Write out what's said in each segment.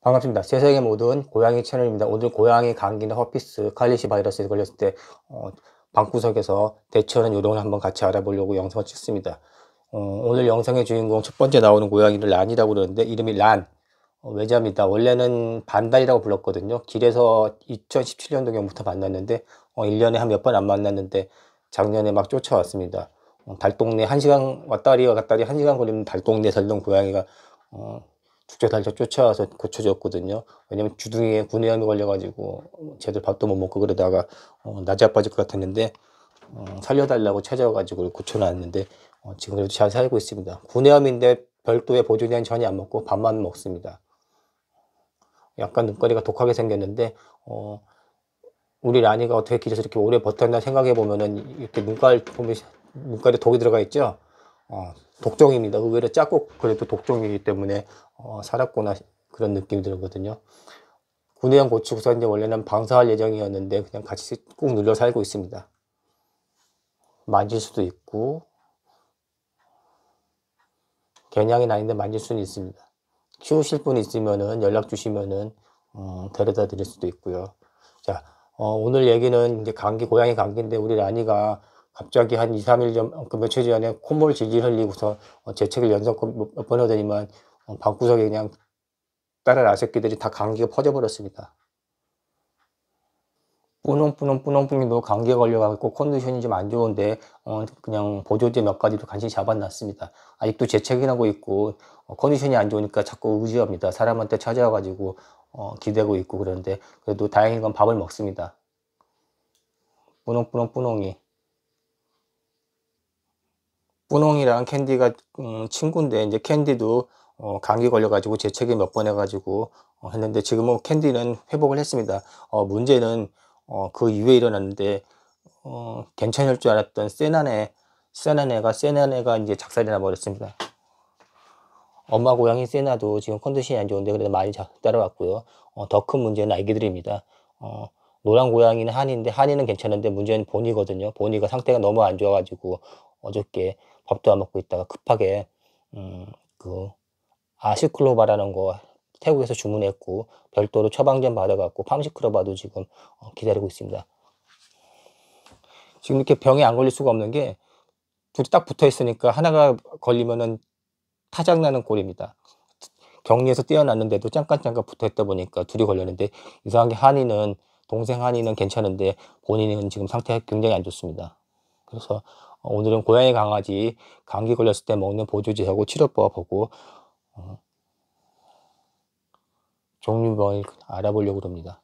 반갑습니다. 세상의 모든 고양이 채널입니다. 오늘 고양이 감기나 허피스, 칼리시 바이러스에 걸렸을 때 어, 방구석에서 대처하는 요령을 한번 같이 알아보려고 영상을 찍습니다. 어, 오늘 영상의 주인공 첫 번째 나오는 고양이를 란이라고 그러는데 이름이 란, 어, 외자입니다. 원래는 반달이라고 불렀거든요. 길에서 2017년도경부터 만났는데 어, 1년에 한 몇 번 안 만났는데 작년에 막 쫓아왔습니다. 어, 달동네 1시간 왔다리 갔다리 1시간 걸리면 달동네 살던 고양이가 어, 주제 단체 쫓아와서 고쳐줬거든요. 왜냐면 주둥이에 구내염이 걸려가지고 제들 밥도 못 먹고 그러다가 어, 낮에 아파질것 같았는데 어, 살려달라고 찾아와가지고 고쳐놨는데 어, 지금 도잘 살고 있습니다. 구내염인데 별도의 보존제는 전혀 안 먹고 밥만 먹습니다. 약간 눈가리가 독하게 생겼는데 어, 우리 라니가 어떻게 길에서 이렇게 오래 버텼나 생각해 보면은 이렇게 눈깔 보면 눈깔에 독이 들어가 있죠. 어, 독종입니다. 의외로 그 작고 그래도 독종이기 때문에 어, 살았구나 그런 느낌이 들거든요. 구내양고추고사 이제 원래는 방사할 예정이었는데 그냥 같이 꾹눌러 살고 있습니다. 만질 수도 있고 개냥이 아닌데 만질 수는 있습니다. 키우실 분 있으면은 연락 주시면은 음, 데려다 드릴 수도 있고요. 자, 어, 오늘 얘기는 이제 감기 고양이 감기인데 우리 라니가 갑자기 한 2, 3일 전, 어, 그 며칠 전에 콧물 질질 흘리고서 재채기를 연속 몇번 하더니만 방구석에 그냥 다른 아새끼들이다 감기가 퍼져버렸습니다. 뿌농뿌농뿌농뿌농도 감기에 걸려가지고 컨디션이 좀 안 좋은데 어, 그냥 보조제 몇 가지도 간신히 잡아놨습니다. 아직도 재채기하고 있고 어, 컨디션이 안 좋으니까 자꾸 의지합니다. 사람한테 찾아와가지고 어, 기대고 있고 그런데 그래도 다행인 건 밥을 먹습니다. 뿌농뿌농뿌농이 뿌농이랑 캔디가 음, 친구인데 이제 캔디도 어, 감기 걸려가지고 재채기 몇 번 해가지고 어, 했는데 지금은 캔디는 회복을 했습니다. 어, 문제는 어, 그 이후에 일어났는데 어, 괜찮을 줄 알았던 세나네 세나네가 세나네가 이제 작살이 나버렸습니다. 엄마 고양이 세나도 지금 컨디션이 안 좋은데 그래도 많이 따라왔고요. 어, 더 큰 문제는 아기들입니다. 어, 노란 고양이는 한인데 한이는 괜찮은데 문제는 보니거든요보니가 상태가 너무 안 좋아가지고 어저께 밥도 안 먹고 있다가 급하게 음, 그 아시클로바라는 거 태국에서 주문했고 별도로 처방전 받아갖고 팜시클로바도 지금 어, 기다리고 있습니다. 지금 이렇게 병에 안 걸릴 수가 없는 게 둘이 딱 붙어 있으니까 하나가 걸리면은 타작나는 꼴입니다. 격리에서 뛰어났는데도 잠깐잠깐 붙어 있다 보니까 둘이 걸렸는데 이상하게 한이는 동생 한이는 괜찮은데 본인은 지금 상태가 굉장히 안 좋습니다. 그래서 오늘은 고양이 강아지 감기 걸렸을 때 먹는 보조제하고 치료법 보고 어, 종류별 알아보려고 합니다.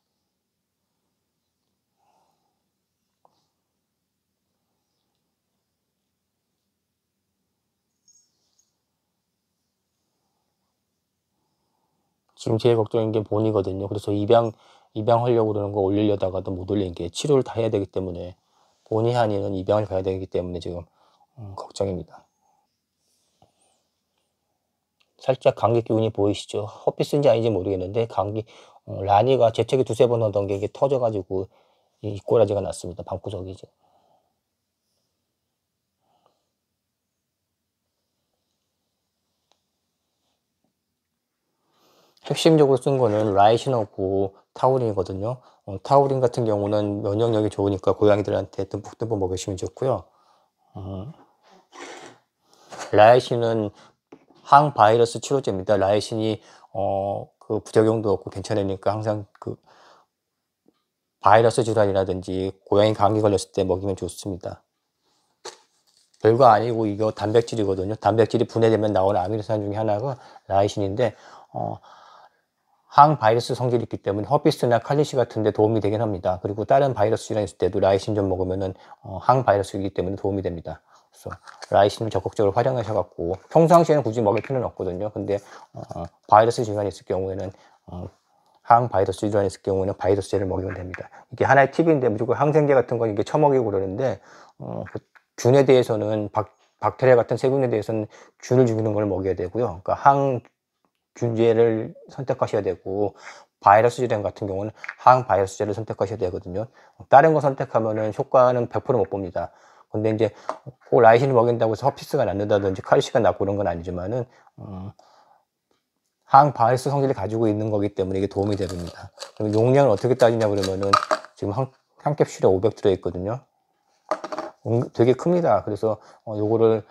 지금 제일 걱정인 게 본이거든요. 그래서 입양 입양하려고 그러는 거 올리려다가도 못 올린 게 치료를 다 해야 되기 때문에 본의 한이는 입양을 가야 되기 때문에 지금 음, 걱정입니다. 살짝 감기 기운이 보이시죠? 허피스인지 아닌지 모르겠는데 감기 어, 라니가 재채기 두세 번 하던 게게 터져가지고 이꼬라지가 났습니다. 방구석이 죠 핵심적으로 쓴 거는 라이 신어고 타우린이거든요. 어, 타우린 같은 경우는 면역력이 좋으니까 고양이들한테 듬뿍듬뿍 먹이시면 좋고요. 어, 라이신은 항바이러스 치료제입니다. 라이신이 어, 그 부작용도 없고 괜찮으니까 항상 그 바이러스 질환이라든지 고양이 감기 걸렸을 때 먹이면 좋습니다. 별거 아니고 이거 단백질이거든요. 단백질이 분해되면 나오는 아미노산 중에 하나가 라이신인데 어, 항바이러스 성질이 있기 때문에 허피스나 칼리시 같은 데 도움이 되긴 합니다. 그리고 다른 바이러스 질환 있을 때도 라이신 좀 먹으면은 어, 항바이러스이기 때문에 도움이 됩니다. 그래서 라이신을 적극적으로 활용하셔갖고 평상시에는 굳이 먹을 필요는 없거든요. 근데 어, 바이러스 질환이 있을 경우에는 어, 항바이러스 질환이 있을 경우에는 바이러스제를 먹이면 됩니다. 이게 하나의 팁인데 무조건 항생제 같은 건 이게 처먹이고 그러는데 어, 그 균에 대해서는 박, 박테리아 같은 세균에 대해서는 균을 죽이는 걸 먹여야 되고요. 그러니까 항 균제를 선택하셔야 되고 바이러스 질환 같은 경우는 항바이러스제를 선택하셔야 되거든요. 다른 거 선택하면은 효과는 100%못 봅니다. 근데 이제 꼭 라이신을 먹인다고 해서 허피스가 낫는다든지 칼슘이 낫고 그런 건 아니지만은 음, 항바이러스 성질을 가지고 있는 거기 때문에 이게 도움이 됩니다. 그럼 용량을 어떻게 따지냐 그러면은 지금 한, 한 캡슐에 500 들어있거든요. 음, 되게 큽니다. 그래서 어, 요거를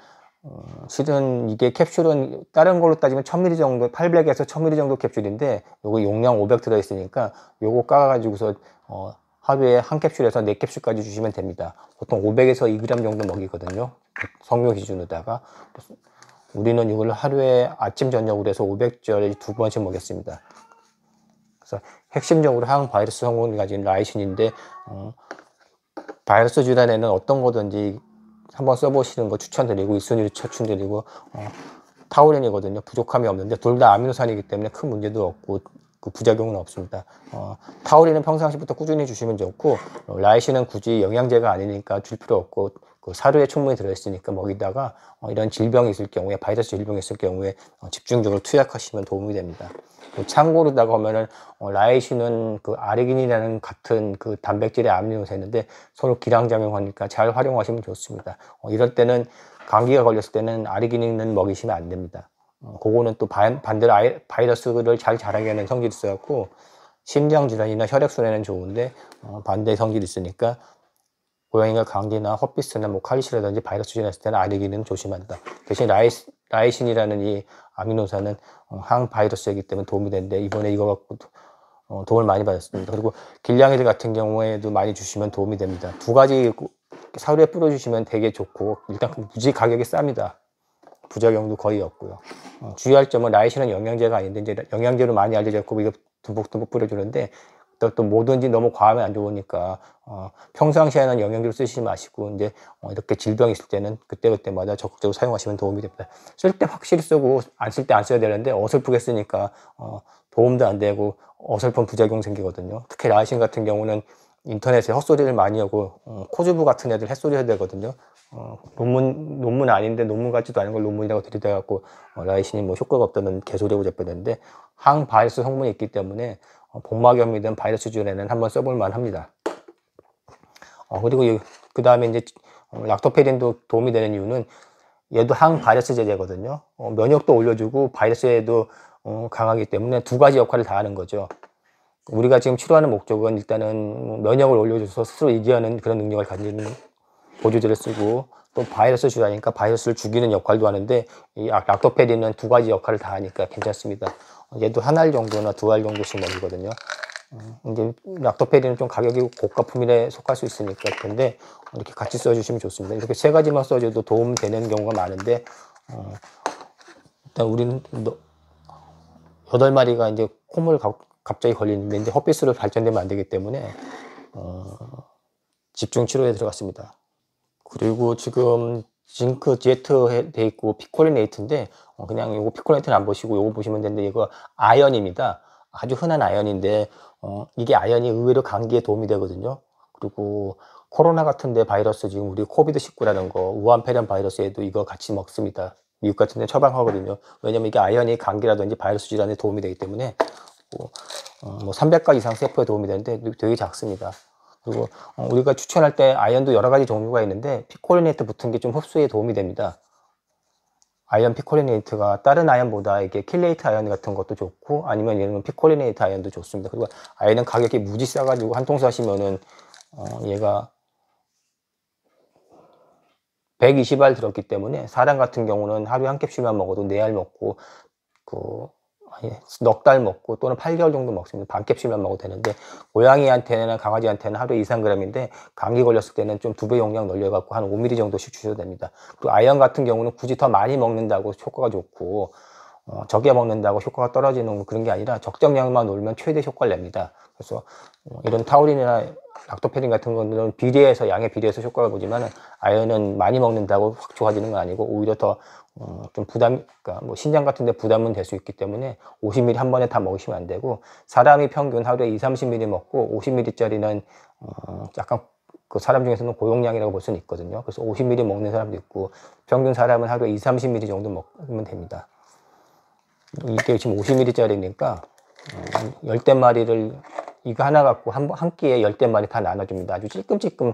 실은 어, 이게 캡슐은 다른 걸로 따지면 1000ml 정도, 800에서 1000ml 정도 캡슐인데 요거 용량 500 들어있으니까 요거 까가지고서 어, 하루에 한 캡슐에서 네 캡슐까지 주시면 됩니다. 보통 500에서 2g 정도 먹이거든요. 성묘 기준으로다가 우리는 이걸 하루에 아침 저녁으로 해서 500절 두 번씩 먹였습니다. 그래서 핵심적으로 항바이러스 성분을 가진 라이신인데 어, 바이러스 질환에는 어떤 거든지 한번 써보시는 거 추천드리고 이순이를 추천드리고 어, 타우렌이거든요. 부족함이 없는데 둘 다 아미노산이기 때문에 큰 문제도 없고 그 부작용은 없습니다. 어, 타우린은 평상시부터 꾸준히 주시면 좋고 어, 라이신은 굳이 영양제가 아니니까 줄 필요 없고 그 사료에 충분히 들어있으니까 먹이다가 어, 이런 질병이 있을 경우에 바이러스 질병이 있을 경우에 어, 집중적으로 투약하시면 도움이 됩니다. 참고로다가 하면은 어, 라이신은 그 아르기닌이라는 같은 그 단백질의 아미노산인데 서로 기량작용하니까 잘 활용하시면 좋습니다. 어, 이럴 때는 감기가 걸렸을 때는 아르기닌은 먹이시면 안 됩니다. 어, 그거는 또 바, 반대로 아이, 바이러스를 잘 자라게 하는 성질이 있어갖고 심장 질환이나 혈액 순환에는 좋은데 어, 반대 성질이 있으니까 고양이가 감기나 허피스나뭐 카리스라든지 바이러스 진했을 때는 아래기는 조심한다. 대신 라이, 라이신이라는 이 아미노산은 어, 항바이러스이기 때문에 도움이 되는데 이번에 이거 갖고 어, 도움을 많이 받았습니다. 그리고 길냥이들 같은 경우에도 많이 주시면 도움이 됩니다. 두 가지 사료에 뿌려주시면 되게 좋고 일단 그 무지 가격이 쌉니다. 부작용도 거의 없고요. 어, 주의할 점은 라이신은 영양제가 아닌데 이제 영양제로 많이 알려져 있고 이거 듬뿍듬뿍 뿌려주는데 또 뭐든지 너무 과하면 안 좋으니까 어, 평상시에는 영양제를 쓰시지 마시고 이제 어, 이렇게 질병이 있을 때는 그때그때마다 적극적으로 사용하시면 도움이 됩니다. 쓸 때 확실히 쓰고 안 쓸 때 안 써야 되는데 어설프게 쓰니까 어, 도움도 안 되고 어설픈 부작용 생기거든요. 특히 라이신 같은 경우는 인터넷에 헛소리를 많이 하고 어, 코즈부 같은 애들 헛소리 해야 되거든요. 어, 논문 논문 아닌데 논문 같지도 않은 걸 논문이라고 들이대갖고 어, 라이신이 뭐 효과가 없다는 개소리하고 잡혔는데 항바이러스 성분이 있기 때문에 어, 복막염이든 바이러스균에는 한번 써볼 만합니다. 어, 그리고 그 다음에 이제 어, 락토페린도 도움이 되는 이유는 얘도 항바이러스 제제거든요. 어, 면역도 올려주고 바이러스에도 어, 강하기 때문에 두 가지 역할을 다 하는 거죠. 우리가 지금 치료하는 목적은 일단은 면역을 올려줘서 스스로 이겨하는 그런 능력을 가진 보조제를 쓰고 또 바이러스 주라니까 바이러스를 죽이는 역할도 하는데 이 락토페린은 두 가지 역할을 다 하니까 괜찮습니다. 얘도 한 알 정도나 두 알 정도씩 먹이거든요. 음, 이제 락토페린은 좀 가격이 고가 품질에 속할 수 있으니까 근데 이렇게 같이 써주시면 좋습니다. 이렇게 세 가지만 써줘도 도움되는 경우가 많은데 어, 일단 우리는 여덟 마리가 이제 콧물 가, 갑자기 걸리는데 이제 허피스로 발전되면 안 되기 때문에 어, 집중 치료에 들어갔습니다. 그리고 지금 징크 제트 돼 있고 피콜리네이트인데 어, 그냥 이거 피콜리네이트는 안 보시고 이거 보시면 되는데 이거 아연입니다. 아주 흔한 아연인데 어, 이게 아연이 의외로 감기에 도움이 되거든요. 그리고 코로나 같은데 바이러스 지금 우리 코비드 19라는 거 우한폐렴 바이러스에도 이거 같이 먹습니다. 미국 같은데 처방하거든요. 왜냐면 이게 아연이 감기라든지 바이러스 질환에 도움이 되기 때문에 뭐, 어, 뭐 300가 이상 세포에 도움이 되는데 되게 작습니다. 그리고 어, 우리가 추천할 때 아연도 여러 가지 종류가 있는데 피콜리네이트 붙은 게 좀 흡수에 도움이 됩니다. 아연 피콜리네이트가 다른 아연보다 이게 킬레이트 아연 같은 것도 좋고 아니면 예를 들면 피콜리네이트 아연도 좋습니다. 그리고 아연은 가격이 무지 싸가지고 한 통 사시면은 어 얘가 120알 들었기 때문에 사람 같은 경우는 하루에 한 캡슐만 먹어도 4알 먹고 그 예, 넉달 먹고 또는 8개월 정도 먹습니다. 반 캡슐만 먹어도 되는데 고양이한테는 강아지한테는 하루에 2, 3g인데 감기 걸렸을 때는 좀 두 배 용량 늘려갖고 한 5mm 정도씩 주셔도 됩니다. 또 아연 같은 경우는 굳이 더 많이 먹는다고 효과가 좋고 어, 적게 먹는다고 효과가 떨어지는 뭐 그런 게 아니라 적정량만 놀면 최대 효과를 냅니다. 그래서 어, 이런 타우린이나 락토페린 같은 거는 비례해서 양에 비례해서 효과를 보지만 아연은 많이 먹는다고 확 좋아지는 건 아니고 오히려 더 어, 좀 부담, 그러니까 뭐 신장 같은 데 부담은 될 수 있기 때문에 50ml 한 번에 다 먹으시면 안 되고 사람이 평균 하루에 2, 30ml 먹고 50ml짜리는 어, 약간 그 사람 중에서는 고용량이라고 볼 수는 있거든요. 그래서 50ml 먹는 사람도 있고 평균 사람은 하루에 2, 30ml 정도 먹으면 됩니다. 이게 지금 50ml짜리니까 1 0대 마리를 이거 하나 갖고 한, 한 끼에 1 0대 마리 다 나눠줍니다. 아주 찔끔찔끔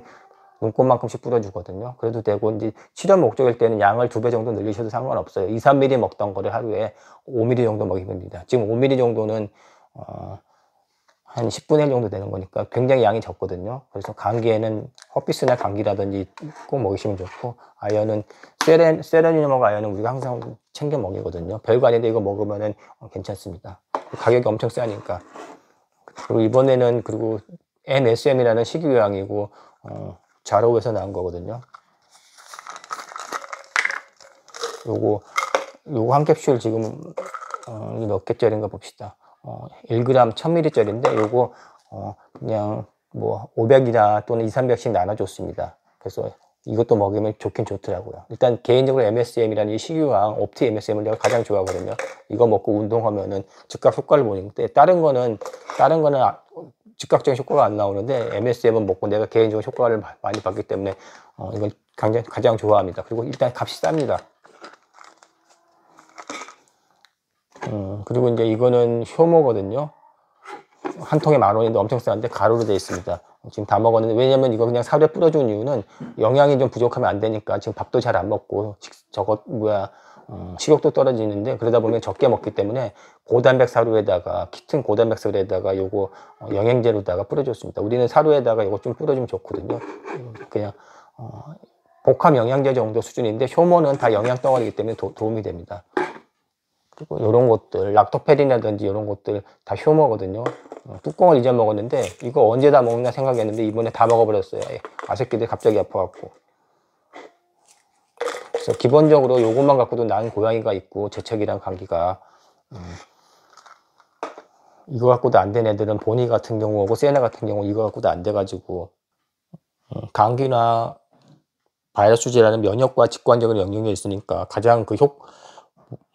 눈꽃만큼씩 뿌려주거든요. 그래도 되고 이제 치료 목적일 때는 양을 두 배 정도 늘리셔도 상관없어요. 2, 3mm 먹던 거를 하루에 5mm 정도 먹이면 됩니다. 지금 5mm 정도는 어, 한 10분의 1 정도 되는 거니까 굉장히 양이 적거든요. 그래서 감기에는 허피스나 감기라든지 꼭 먹이시면 좋고 아연은 세렌, 세레니넘하고 아연은 우리가 항상 챙겨 먹이거든요. 별거 아닌데 이거 먹으면 괜찮습니다. 가격이 엄청 싸니까. 그리고 이번에는 그리고 MSM이라는 식이요양이고 어, 자로에서 나온 거거든요. 요거 요거 한 캡슐 지금 어, 몇 개짜리인가 봅시다. 어, 1g 1000ml짜리인데 요거 어, 그냥 뭐 500이나 또는 2, 300씩 나눠줬습니다. 그래서 이것도 먹으면 좋긴 좋더라고요. 일단 개인적으로 MSM이라는 이 식이요항, 옵티 MSM을 내가 가장 좋아하거든요. 이거 먹고 운동하면은 즉각 효과를 보는데 다른 거는 다른 거는 아, 즉각적인 효과가 안 나오는데 MSM은 먹고 내가 개인적으로 효과를 많이 받기 때문에 어, 이걸 가장, 가장 좋아합니다. 그리고 일단 값이 쌉니다. 음, 그리고 이제 이거는 효모거든요. 한 통에 만 원인데 엄청 싼데 가루로 되어 있습니다. 지금 다 먹었는데 왜냐면 이거 그냥 사료에 뿌려준 이유는 영양이 좀 부족하면 안 되니까 지금 밥도 잘 안 먹고 저것 뭐야 음, 식욕도 떨어지는데 그러다 보면 적게 먹기 때문에 고단백 사료에다가 키튼 고단백 사료에다가 요거 어, 영양제로다가 뿌려줬습니다. 우리는 사료에다가 이거좀 뿌려주면 좋거든요. 그냥 어, 복합 영양제 정도 수준인데 효모는 다 영양 덩어리이기 때문에 도, 도움이 됩니다. 이런 것들 락토페린이라든지 이런 것들 다 효모거든요 어, 뚜껑을 이제 먹었는데 이거 언제 다 먹나 생각했는데 이번에 다 먹어버렸어요 예, 아새끼들 갑자기 아파갖고 그래서 기본적으로 요것만 갖고도 난 고양이가 있고 재채기랑 감기가 음. 이거 갖고도 안 된 애들은 보니 같은 경우하고 세나 같은 경우 이거 갖고도 안 돼가지고 어, 감기나 바이러스제라는 면역과 직관적인 영역이 있으니까 가장 그 효,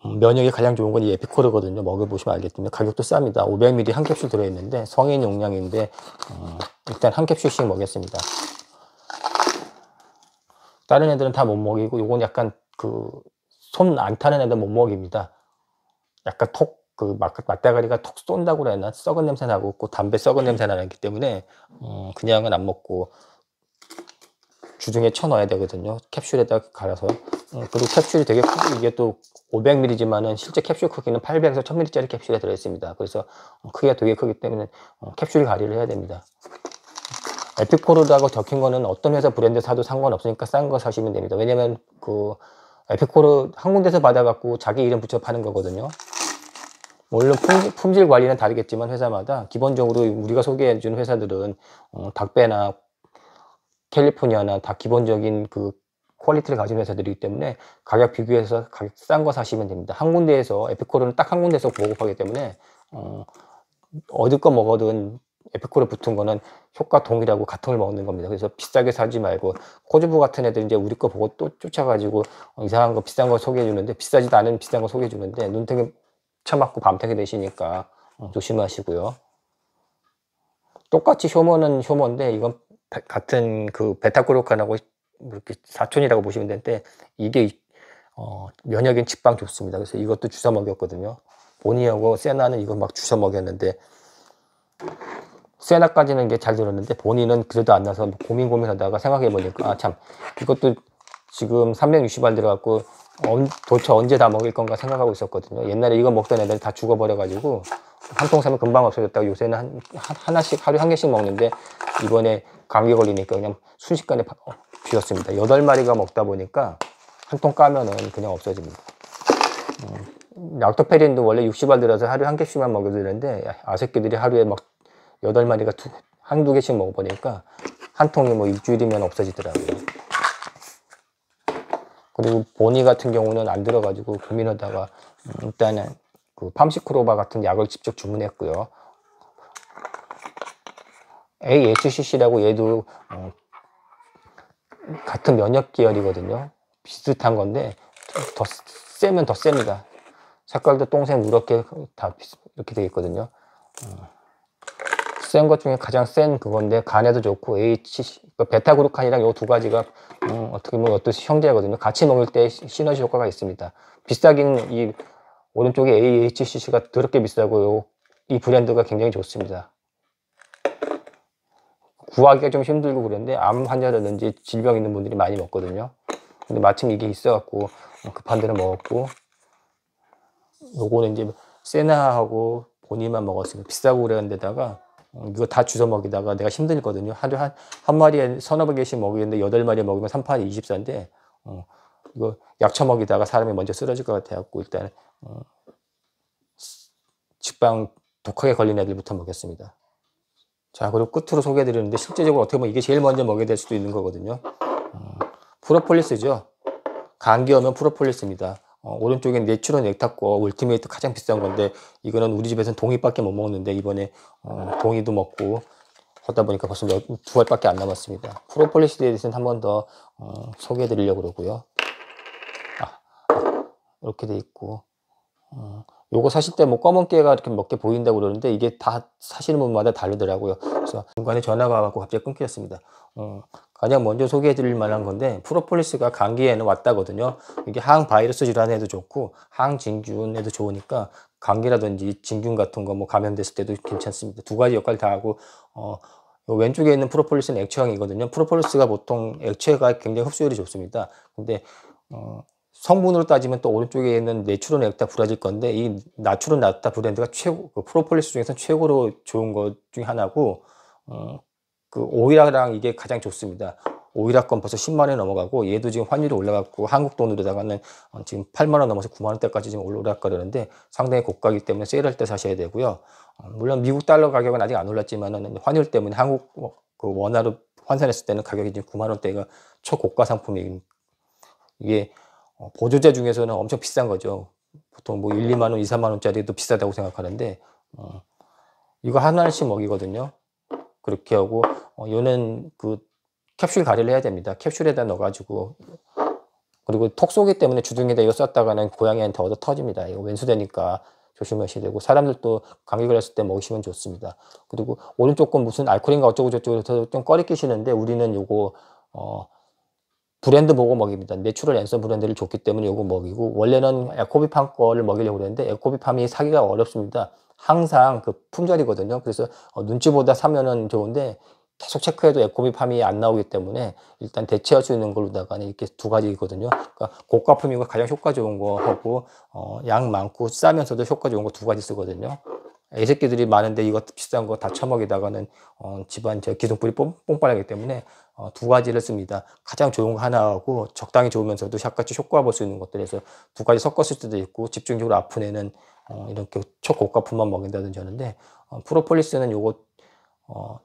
음, 면역이 가장 좋은 건 이 에피코르거든요. 먹여보시면 알겠지만 가격도 쌉니다. 500ml 한 캡슐 들어있는데 성인 용량인데 어, 일단 한 캡슐씩 먹였습니다. 다른 애들은 다 못 먹이고 요건 약간 그 손 안 타는 애들 못 먹입니다. 약간 톡그막대가리가톡 쏜다고 그래나 썩은 냄새 나고 있고 담배 썩은 냄새 나기 때문에 어, 그냥은 안 먹고 주중에 쳐 넣어야 되거든요. 캡슐에다 가 갈아서 어, 그리고 캡슐이 되게 크고 이게 또 500ml지만은 실제 캡슐 크기는 800에서 1000ml짜리 캡슐에 들어있습니다. 그래서 어, 크기가 되게 크기 때문에 어, 캡슐 가리를 해야 됩니다. 에픽코르라고 적힌 거는 어떤 회사 브랜드 사도 상관없으니까 싼 거 사시면 됩니다. 왜냐면 그에픽코르한 군데서 받아갖고 자기 이름 붙여 파는 거거든요. 물론 품질, 관리는 다르겠지만 회사마다 기본적으로 우리가 소개해 준 회사들은 닭배나 캘리포니아나 다 기본적인 그 퀄리티를 가진 회사들이기 때문에 가격 비교해서 가격 싼 거 사시면 됩니다. 한 군데에서 에피코르는 딱한 군데서 에 보급하기 때문에 어, 어디 거 먹어든 에피코르 붙은 거는 효과 동일하고 같은 걸 먹는 겁니다. 그래서 비싸게 사지 말고 코즈부 같은 애들 이제 우리 거 보고 또 쫓아가지고 어, 이상한 거 비싼 거 소개해 주는데 비싸지도 않은 비싼 거 소개해 주는데 눈탱이 쳐맞고 밤탱이 되시니까 어, 조심하시고요. 똑같이 효모는 효모인데 이건 같은 그 베타그로칸하고 뭐 이렇게 사촌이라고 보시면 되는데 이게 어, 면역인 직방 좋습니다. 그래서 이것도 주사 먹였거든요. 보니하고 세나는 이거 막 주사 먹였는데 세나까지는 이게 잘 들었는데 보니는 그래도 안 나서 뭐 고민 고민하다가 생각해보니까 아 참 이것도 지금 360알 들어갔고 언, 도대체 언제 다 먹일 건가 생각하고 있었거든요. 옛날에 이거 먹던 애들 다 죽어버려가지고 한 통 사면 금방 없어졌다고 요새는 한, 하나씩 하루 한 개씩 먹는데 이번에 감기 걸리니까 그냥 순식간에 어, 비었습니다. 8마리가 먹다 보니까 한 통 까면은 그냥 없어집니다. 음, 락토페린도 원래 60알 들어서 하루에 한 개씩만 먹여도 되는데 아새끼들이 하루에 막 8마리가 두, 한두 개씩 먹어보니까 한 통이 뭐 일주일이면 없어지더라고요. 그리고 보니 같은 경우는 안 들어가지고 고민하다가 음, 일단은 그 팜시크로바 같은 약을 직접 주문했고요. AHCC라고 얘도 어, 같은 면역 계열이거든요. 비슷한 건데 더 세면 더 셉니다. 색깔도 똥샘 무렇게다 이렇게 되어 있거든요. 어, 센것 중에 가장 센 그건데 간에도 좋고 H 그러니까 베타그루칸이랑 요 두 가지가 음, 어떻게 보면 어떤 형제거든요. 같이 먹을 때 시너지 효과가 있습니다. 비싸긴 이 오른쪽에 AHCC가 더럽게 비싸고 요이 브랜드가 굉장히 좋습니다. 구하기가 좀 힘들고 그런데 암 환자라든지 질병 있는 분들이 많이 먹거든요. 근데 마침 이게 있어갖고 급한 대로 먹었고 요거는 이제 세나하고 본인만 먹었으니까 비싸고 그랬는데다가 음, 이거 다 주워 먹이다가 내가 힘들거든요. 하루 한, 한 마리에 서너 개씩 먹이는데 여덟 마리 먹으면 3판이 24인데, 어, 이거 약처 먹이다가 사람이 먼저 쓰러질 것 같아갖고 일단, 어, 직방 독하게 걸린 애들부터 먹였습니다. 자, 그리고 끝으로 소개해드리는데 실제적으로 어떻게 보면 이게 제일 먼저 먹게 될 수도 있는 거거든요. 어, 프로폴리스죠. 감기 오면 프로폴리스입니다. 어, 오른쪽에 내추럴 넥타코 울티메이트 가장 비싼 건데 이거는 우리 집에서는 동이밖에 못 먹는데 이번에 어, 동이도 먹고 하다 보니까 벌써 두 알밖에 안 남았습니다. 프로폴리스에 대해서는 한 번더 어, 소개해드리려고 그러고요. 아, 이렇게 돼 있고 어, 요거 사실 때 뭐 검은 깨가 이렇게 먹게 보인다고 그러는데 이게 다 사시는 분마다 다르더라고요. 그래서 중간에 전화가 와갖고 갑자기 끊겼습니다. 어, 가장 먼저 소개해 드릴 만한 건데 프로폴리스가 감기에는 왔다거든요. 이게 항바이러스 질환에도 좋고 항진균에도 좋으니까 감기라든지 진균 같은 거 뭐 감염됐을 때도 괜찮습니다. 두 가지 역할을 다 하고 어, 왼쪽에 있는 프로폴리스는 액체형이거든요. 프로폴리스가 보통 액체가 굉장히 흡수율이 좋습니다. 근데 어, 성분으로 따지면 또 오른쪽에 있는 내추럴 넥타 브라질 건데 이 나추럴 넥타 브랜드가 최고 그 프로폴리스 중에서 최고로 좋은 것 중에 하나고 어, 그 오이라랑 이게 가장 좋습니다. 오이라 건 벌써 10만 원이 넘어가고 얘도 지금 환율이 올라갔고 한국 돈으로다가는 어 지금 8만 원 넘어서 9만 원대까지 지금 올라가려는데 상당히 고가이기 때문에 세일할 때 사셔야 되고요. 어, 물론 미국 달러 가격은 아직 안 올랐지만 은 환율 때문에 한국 그 원화로 환산했을 때는 가격이 지금 9만 원대가 초고가 상품이 이게 어, 보조제 중에서는 엄청 비싼 거죠. 보통 뭐 1, 2만 원, 2, 3만 원짜리도 비싸다고 생각하는데 어, 이거 하나씩 먹이거든요. 그렇게 하고 어, 요는 그 캡슐 가리를 해야 됩니다. 캡슐에다 넣어가지고 그리고 톡 쏘기 때문에 주둥이에다 이거 쐈다가는 고양이한테 얻어 터집니다. 이거 왼수되니까 조심하셔야 되고 사람들도 감기 걸렸을 때먹이시면 좋습니다. 그리고 오른쪽 건 무슨 알코올인가 어쩌고 저쩌고 좀 꺼리 끼시는데 우리는 요거 어, 브랜드 보고 먹입니다. 내추럴 앤서 브랜드를 줬기 때문에 요거 먹이고 원래는 에코비팜 거를 먹이려고 그랬는데 에코비팜이 사기가 어렵습니다. 항상 그 품절이거든요. 그래서 어, 눈치보다 사면은 좋은데 계속 체크해도 에코비팜이 안 나오기 때문에 일단 대체할 수 있는 걸로다가는 이렇게 두 가지거든요. 그러니까 고가품이고 가장 효과 좋은 거 하고 어, 양 많고 싸면서도 효과 좋은 거 두 가지 쓰거든요. 애 새끼들이 많은데 이거 비싼 거 다 처먹이다가는 어, 집안 저 기둥뿌리 뽕, 뽕빨하기 때문에 어, 두 가지를 씁니다. 가장 좋은 거 하나하고 적당히 좋으면서도 샷같이 효과 볼 수 있는 것들에서 두 가지 섞었을 때도 있고 집중적으로 아픈 애는 어, 이렇게 초고가품만 먹인다든지 하는데 어, 프로폴리스는 요거 어,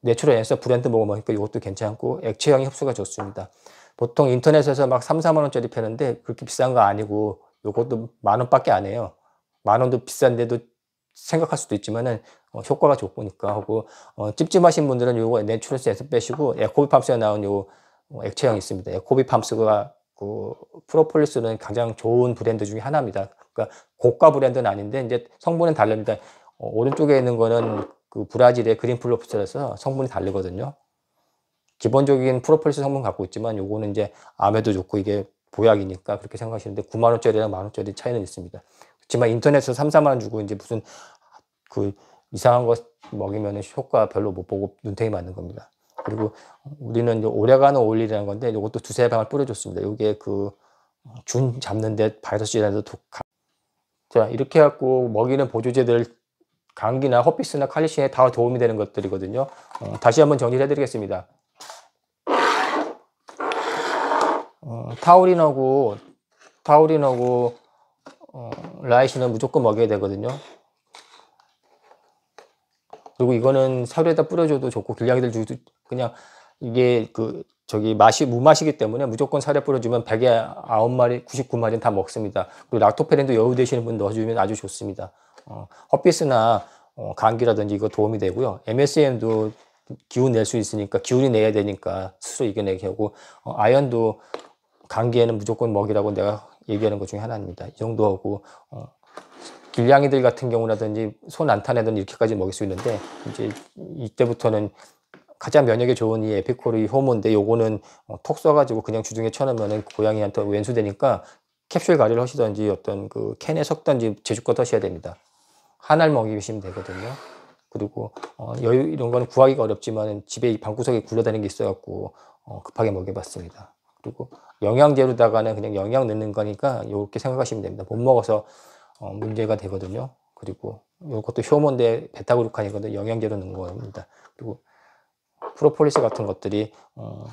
내추럴 앤서 브랜드 먹으니까 그러니까 이것도 괜찮고 액체형이 흡수가 좋습니다. 보통 인터넷에서 막 3, 4만 원짜리 패는데 그렇게 비싼 거 아니고 요것도 만 원밖에 안 해요. 만 원도 비싼데도 생각할 수도 있지만은 어, 효과가 좋으니까 하고 어, 찝찝하신 분들은 요거 내추럴스에서 빼시고 에코비 예, 팜스가 나온 요 어, 액체형이 있습니다. 에코비 예, 팜스가 그 프로폴리스는 가장 좋은 브랜드 중에 하나입니다. 그러니까 고가 브랜드는 아닌데 이제 성분은 다릅니다. 어, 오른쪽에 있는 거는 그 브라질의 그린 플로프스라서 성분이 다르거든요. 기본적인 프로폴리스 성분 갖고 있지만 요거는 이제 암에도 좋고 이게 보약이니까 그렇게 생각하시는데 9만 원짜리랑 만 원짜리 차이는 있습니다. 정말 인터넷에서 3, 4만 원 주고 이제 무슨 그 이상한 거 먹이면 효과 별로 못 보고 눈탱이 맞는 겁니다. 그리고 우리는 오래가는 오일이라는 건데 이것도 두세 방을 뿌려줬습니다. 이게 그 준 잡는데 바이러스라도 독한 자 이렇게 해갖고 먹이는 보조제들 감기나 허피스나 칼리신에 다 도움이 되는 것들이거든요. 어, 다시 한번 정리를 해드리겠습니다. 어, 타우린하고 타우린하고 라이신은 무조건 먹여야 되거든요. 그리고 이거는 사료에다 뿌려줘도 좋고 길냥이들 주도 그냥 이게 그 저기 맛이 무맛이기 때문에 무조건 사료 뿌려주면 100에 9마리, 99마리는 다 먹습니다. 그리고 락토페린도 여우 되시는 분 넣어주면 아주 좋습니다. 어, 헛비스나 어, 감기라든지 이거 도움이 되고요. MSM도 기운 낼 수 있으니까 기운이 내야 되니까 스스로 이겨내게 하고 어, 아연도 감기에는 무조건 먹이라고 내가 얘기하는 것 중에 하나입니다. 이 정도 하고 어, 길냥이들 같은 경우라든지 손안 타내든 이렇게까지 먹일 수 있는데 이제 이때부터는 가장 면역에 좋은 이 에피코르 호모인데 네, 요거는 어, 톡 써가지고 그냥 주둥에 쳐놓으면 그 고양이한테 왼수되니까 캡슐 가리를 하시든지 어떤 그 캔에 섞든지 제주껏 하셔야 됩니다. 한 알 먹이시면 되거든요. 그리고 어, 여유 이런 거는 구하기가 어렵지만 집에 방구석에 굴러다니는 게 있어갖고 어, 급하게 먹여봤습니다. 그리고 영양제로다가는 그냥 영양 넣는 거니까 이렇게 생각하시면 됩니다. 못 먹어서 어, 문제가 되거든요. 그리고 이것도 효모인데 베타그루칸이거든 영양제로 넣는 겁니다. 그리고 프로폴리스 같은 것들이 어,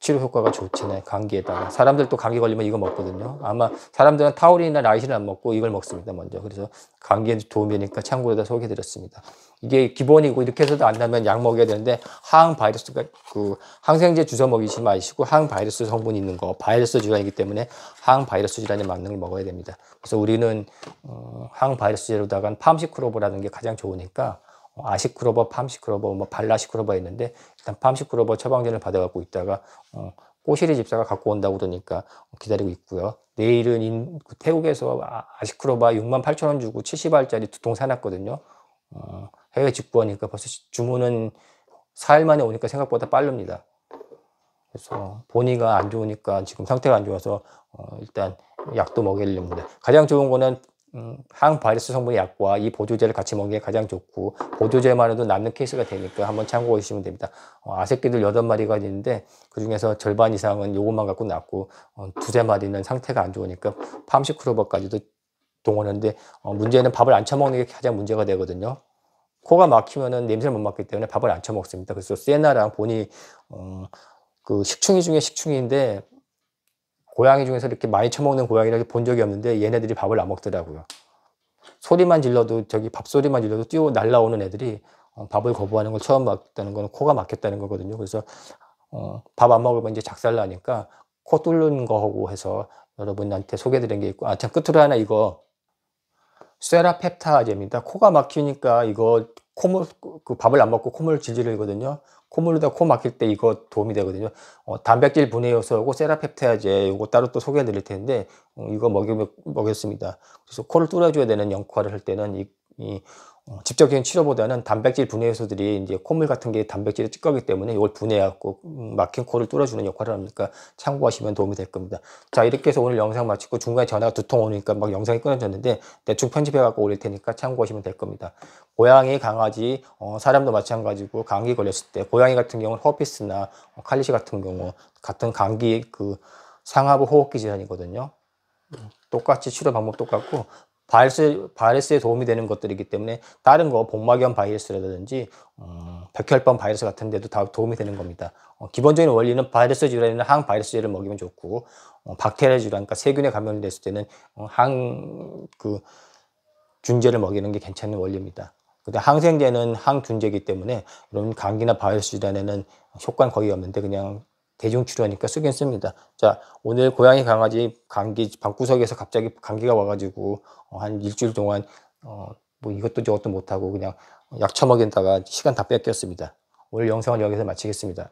치료 효과가 좋지네 감기에다가 사람들 도 감기 걸리면 이거 먹거든요 아마 사람들은 타우린이나 라이신을 안 먹고 이걸 먹습니다 먼저 그래서 감기에 도움이 되니까 참고로다 소개해 드렸습니다 이게 기본이고 이렇게 해서도 안 나면 약 먹어야 되는데 항바이러스가 그 항생제 주사 먹이지 마시고 항바이러스 성분이 있는 거 바이러스 질환이기 때문에 항바이러스 질환에 맞는 걸 먹어야 됩니다 그래서 우리는 어, 항바이러스제로다간 팜시크로브라는 게 가장 좋으니까 아시크로버, 팜시크로버, 뭐 발라시크로버 뭐 있는데 일단 팜시크로버 처방전을 받아갖고 있다가 어, 꼬시리 집사가 갖고 온다고 그러니까 기다리고 있고요. 내일은 인, 그 태국에서 아시크로버 6만 8천 원 주고 70알짜리 두통 사놨거든요. 어, 해외 직구하니까 벌써 주문은 4일 만에 오니까 생각보다 빠릅니다. 그래서 본의가 안 좋으니까 지금 상태가 안 좋아서 어, 일단 약도 먹이려고 합니다. 가장 좋은 거는 음, 항바이러스 성분의 약과 이 보조제를 같이 먹는 게 가장 좋고 보조제만 으로도 남는 케이스가 되니까 한번 참고해 주시면 됩니다. 어, 아새끼들 8마리가 있는데 그중에서 절반 이상은 요것만 갖고 낳고 어, 두세 마리는 상태가 안 좋으니까 팜시크로버까지도 동원하는데 어, 문제는 밥을 안 처먹는 게 가장 문제가 되거든요. 코가 막히면은 냄새를 못 맡기 때문에 밥을 안 처먹습니다. 그래서 세나랑 보니 어, 그 식충이 중에 식충인데 고양이 중에서 이렇게 많이 처먹는 고양이를 본 적이 없는데 얘네들이 밥을 안 먹더라고요. 소리만 질러도 저기 밥소리만 질러도 뛰어 날라오는 애들이 어, 밥을 거부하는 걸 처음 봤다는 거는 코가 막혔다는 거거든요. 그래서 어, 밥안 먹으면 이제 작살나니까 코 뚫는 거하고 해서 여러분한테 소개드린 게 있고 아참 끝으로 하나 이거 쇠라펩타제입니다. 코가 막히니까 이거 콧물 그 밥을 안 먹고 콧물 질질 흘리거든요. 콧물로다 코 막힐 때 이거 도움이 되거든요. 어, 단백질 분해 요소하고 세라펩타제 이거 따로 또 소개해 드릴 텐데 어, 이거 먹여 먹였습니다. 그래서 코를 뚫어줘야 되는 영코알을할 때는 이, 이 어, 직접적인 치료보다는 단백질 분해 효소들이 이제 콧물 같은 게 단백질을 찌꺼기 때문에 이걸 분해하고 음, 막힌 코를 뚫어주는 역할을 합니까? 참고하시면 도움이 될 겁니다. 자, 이렇게 해서 오늘 영상 마치고 중간에 전화가 두통 오니까 막 영상이 끊어졌는데 대충 편집해갖고 올릴 테니까 참고하시면 될 겁니다. 고양이, 강아지, 어, 사람도 마찬가지고 감기 걸렸을 때 고양이 같은 경우는 허피스나 칼리시 같은 경우 같은 감기 그 상하부 호흡기 질환이거든요. 음, 똑같이 치료 방법 똑같고 바이러스, 바이러스에 도움이 되는 것들이기 때문에 다른 거, 복막염 바이러스라든지, 음, 백혈병 바이러스 같은 데도 다 도움이 되는 겁니다. 어, 기본적인 원리는 바이러스 질환에는 항바이러스제를 먹이면 좋고, 어, 박테리아 질환, 그러니까 세균에 감염됐을 때는 어, 항, 그, 균제를 먹이는 게 괜찮은 원리입니다. 근데 항생제는 항균제이기 때문에 이런 감기나 바이러스 질환에는 효과는 거의 없는데 그냥 대중치료하니까 쓰긴 씁니다. 자, 오늘 고양이 강아지 감기 방구석에서 갑자기 감기가 와가지고 어, 한 일주일 동안 어, 뭐 이것도 저것도 못하고 그냥 약 처먹인다가 시간 다 뺏겼습니다. 오늘 영상은 여기서 마치겠습니다.